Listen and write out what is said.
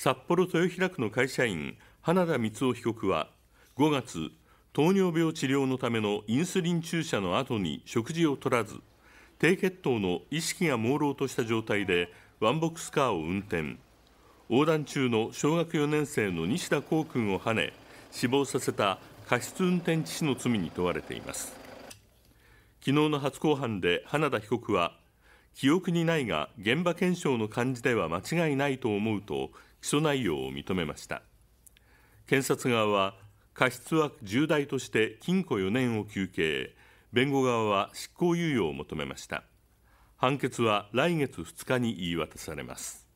札幌豊平区の会社員花田光雄被告は5月糖尿病治療のためのインスリン注射の後に食事を取らず低血糖の意識が朦朧とした状態でワンボックスカーを運転横断中の小学4年生の西田幸君をはね死亡させた過失運転致死の罪に問われています昨日の初公判で花田被告は記憶にないが現場検証の感じでは間違いないと思うと起訴内容を認めました検察側は過失は重大として禁錮4年を求刑弁護側は執行猶予を求めました判決は来月2日に言い渡されます